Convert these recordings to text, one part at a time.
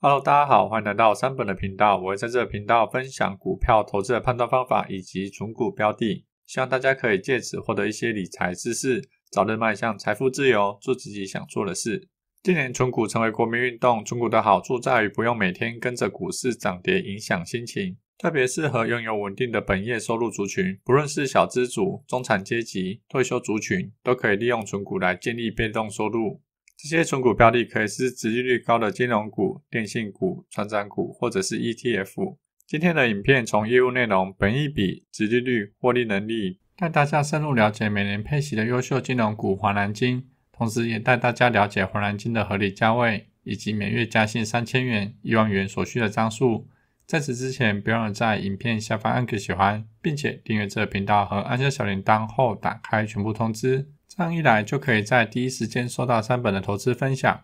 Hello，大家好，欢迎来到三本的频道。我会在这个频道分享股票投资的判断方法以及存股标的，希望大家可以借此获得一些理财知识，早日迈向财富自由，做自己想做的事。近年存股成为国民运动，存股的好处在于不用每天跟着股市涨跌影响心情，特别适合拥有稳定的本业收入族群。不论是小资族、中产阶级、退休族群，都可以利用存股来建立被动收入。这些存股标的可以是殖利率高的金融股、电信股、船长股，或者是 ETF。今天的影片从业务内容、本益比、殖利率、获利能力，带大家深入了解每年配息的优秀金融股华南金，同时也带大家了解华南金的合理价位，以及每月加薪三千元、一万元所需的张数。在此之前，不要在影片下方按个喜欢，并且订阅这个频道和按下小铃铛后打开全部通知。这样一来，就可以在第一时间收到三本的投资分享。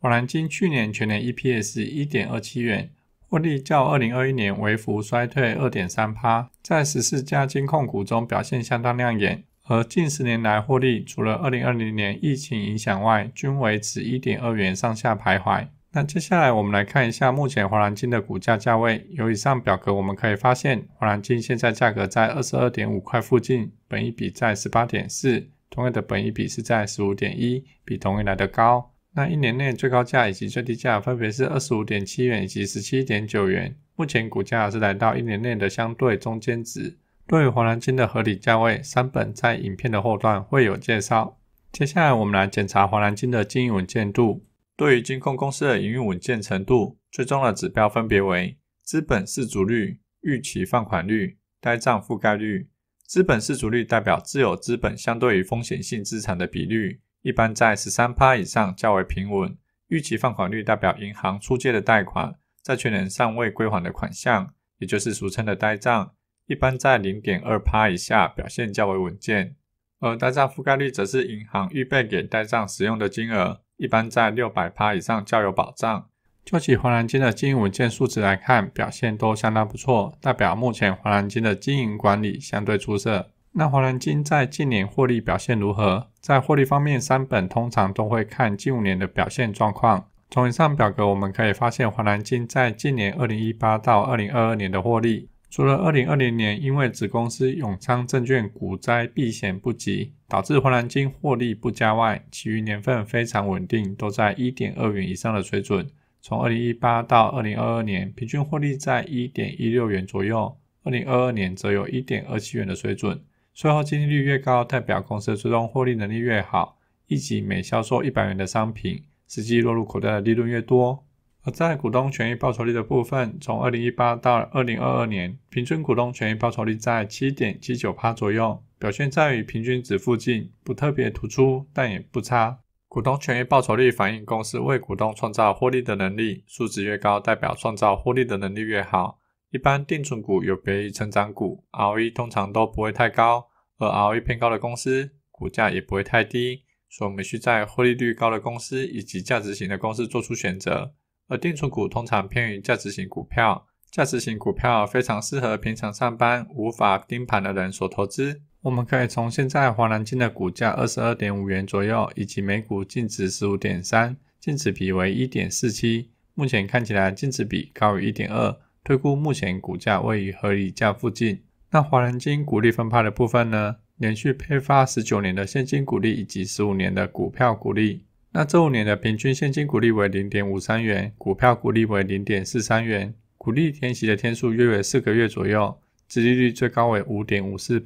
华南金去年全年 EPS 一点二七元，获利较二零二一年微幅衰退二点三%，在十四家金控股中表现相当亮眼。而近十年来获利，除了二零二零年疫情影响外，均维持一点二元上下徘徊。那接下来我们来看一下目前华南金的股价价位。由以上表格我们可以发现，华南金现在价格在二十二点五块附近，本一比在十八点四。同业的本益比是在十五点一，比同业来的高。那一年内最高价以及最低价分别是二十五点七元以及十七点九元。目前股价是来到一年内的相对中间值。对于黄南金的合理价位，三本在影片的后段会有介绍。接下来我们来检查黄南金的经营稳健度。对于金控公司的营运稳健程度，最终的指标分别为资本市足率、预期放款率、呆账覆盖率。资本市足率代表自有资本相对于风险性资产的比率，一般在十三趴以上较为平稳。预期放款率代表银行出借的贷款、债权人尚未归还的款项，也就是俗称的呆账，一般在零点二趴以下表现较为稳健。而呆账覆盖率则是银行预备给呆账使用的金额，一般在六百趴以上较有保障。就起华南金的经营文件数值来看，表现都相当不错，代表目前华南金的经营管理相对出色。那华南金在近年获利表现如何？在获利方面，三本通常都会看近五年的表现状况。从以上表格我们可以发现，华南金在近年2018到2022年的获利，除了2020年因为子公司永昌证券股灾避险不及，导致华南金获利不佳外，其余年份非常稳定，都在1.2元以上的水准。从二零一八到二零二二年，平均获利在一点一六元左右，二零二二年则有一点二七元的水准。税后净利率越高，代表公司最终获利能力越好，以及每销售一百元的商品，实际落入口袋的利润越多。而在股东权益报酬率的部分，从二零一八到二零二二年，平均股东权益报酬率在七点七九趴左右，表现在于平均值附近，不特别突出，但也不差。股东权益报酬率反映公司为股东创造获利的能力，数值越高，代表创造获利的能力越好。一般定存股有别于成长股，ROE 通常都不会太高，而 ROE 偏高的公司，股价也不会太低，所以我们需在获利率高的公司以及价值型的公司做出选择。而定存股通常偏于价值型股票，价值型股票非常适合平常上班无法盯盘的人所投资。我们可以从现在华南金的股价二十二点五元左右，以及每股净值十五点三，净值比为一点四七。目前看起来净值比高于一点二，推估目前股价位于合理价附近。那华南金股利分派的部分呢？连续配发十九年的现金股利以及十五年的股票股利。那这五年的平均现金股利为零点五三元，股票股利为零点四三元，股利天息的天数约为四个月左右，殖利率最高为五点五四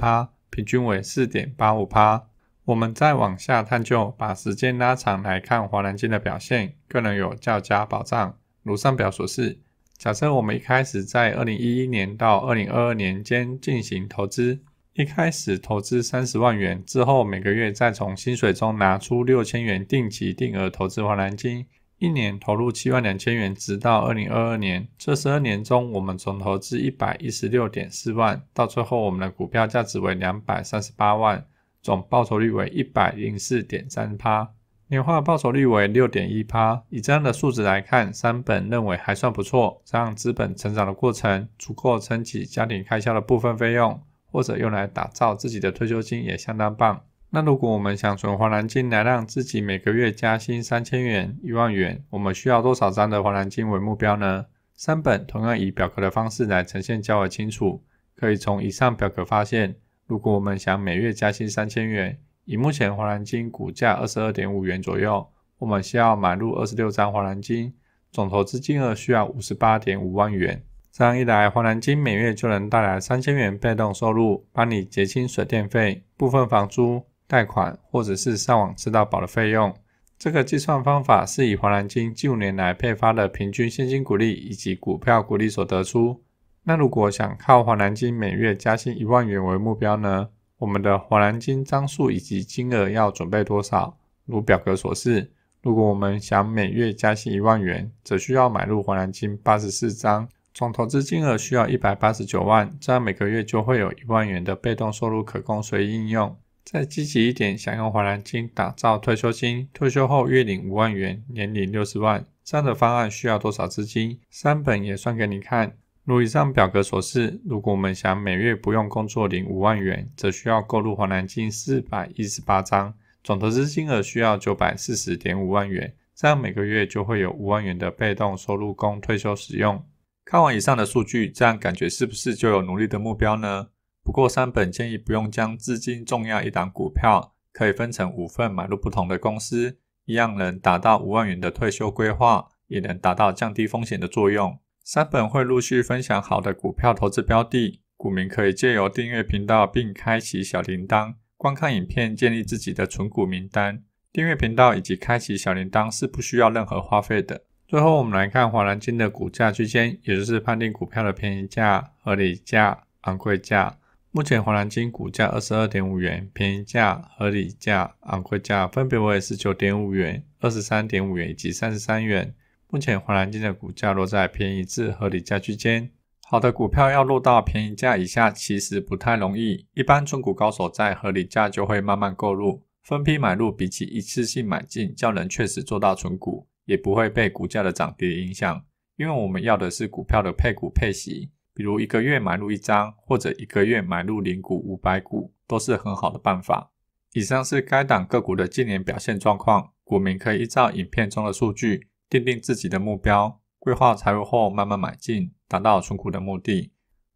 均为四点八五趴。我们再往下探究，把时间拉长来看，华南金的表现更能有较佳保障。如上表所示，假设我们一开始在二零一一年到二零二二年间进行投资，一开始投资三十万元，之后每个月再从薪水中拿出六千元定级定额投资华南金。一年投入七万两千元，直到二零二二年。这十二年中，我们总投资一百一十六点四万，到最后我们的股票价值为两百三十八万，总报酬率为一百零四点三趴，年化报酬率为六点一趴。以这样的数值来看，三本认为还算不错，让资本成长的过程足够撑起家庭开销的部分费用，或者用来打造自己的退休金也相当棒。那如果我们想存黄蓝金来让自己每个月加薪三千元一万元，我们需要多少张的黄蓝金为目标呢？三本同样以表格的方式来呈现较为清楚。可以从以上表格发现，如果我们想每月加薪三千元，以目前黄蓝金股价二十二点五元左右，我们需要买入二十六张黄蓝金，总投资金额需要五十八点五万元。这样一来，黄蓝金每月就能带来三千元被动收入，帮你结清水电费、部分房租。贷款，或者是上网吃到饱的费用。这个计算方法是以华南金近五年来配发的平均现金股利以及股票股利所得出。那如果想靠华南金每月加薪一万元为目标呢？我们的华南金张数以及金额要准备多少？如表格所示，如果我们想每月加薪一万元，则需要买入华南金八十四张，总投资金额需要一百八十九万，这样每个月就会有一万元的被动收入可供随意应用。再积极一点，想用华南金打造退休金，退休后月领五万元，年领六十万，这样的方案需要多少资金？三本也算给你看。如以上表格所示，如果我们想每月不用工作领五万元，则需要购入华南金四百一十八张，总投资金额需要九百四十点五万元，这样每个月就会有五万元的被动收入供退休使用。看完以上的数据，这样感觉是不是就有努力的目标呢？不过，山本建议不用将资金重压一档股票，可以分成五份买入不同的公司，一样能达到五万元的退休规划，也能达到降低风险的作用。三本会陆续分享好的股票投资标的，股民可以借由订阅频道并开启小铃铛，观看影片，建立自己的存股名单。订阅频道以及开启小铃铛是不需要任何花费的。最后，我们来看华南金的股价区间，也就是判定股票的便宜价、合理价、昂贵价。目前华兰金股价二十二点五元，便宜价、合理价、昂贵价分别为十九点五元、二十三点五元以及三十三元。目前华兰金的股价落在便宜至合理价区间。好的股票要落到便宜价以下，其实不太容易。一般中股高手在合理价就会慢慢购入，分批买入，比起一次性买进，较能确实做到存股，也不会被股价的涨跌影响。因为我们要的是股票的配股配息。比如一个月买入一张，或者一个月买入零股五百股，都是很好的办法。以上是该档个股的近年表现状况，股民可以依照影片中的数据，定定自己的目标，规划财务后慢慢买进，达到存股的目的。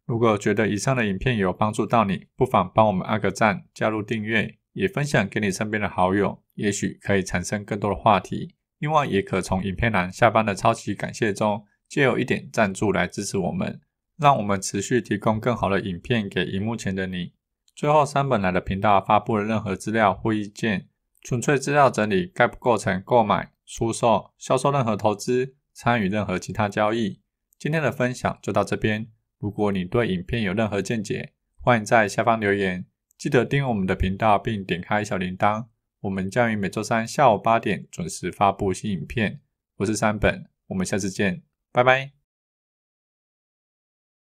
如果觉得以上的影片有帮助到你，不妨帮我们按个赞，加入订阅，也分享给你身边的好友，也许可以产生更多的话题。另外，也可从影片栏下方的超级感谢中，借由一点赞助来支持我们。让我们持续提供更好的影片给荧幕前的你。最后，三本来的频道发布了任何资料或意见，纯粹资料整理，概不构成购买、出售、销售任何投资，参与任何其他交易。今天的分享就到这边。如果你对影片有任何见解，欢迎在下方留言。记得订阅我们的频道，并点开小铃铛。我们将于每周三下午八点准时发布新影片。我是三本，我们下次见，拜拜。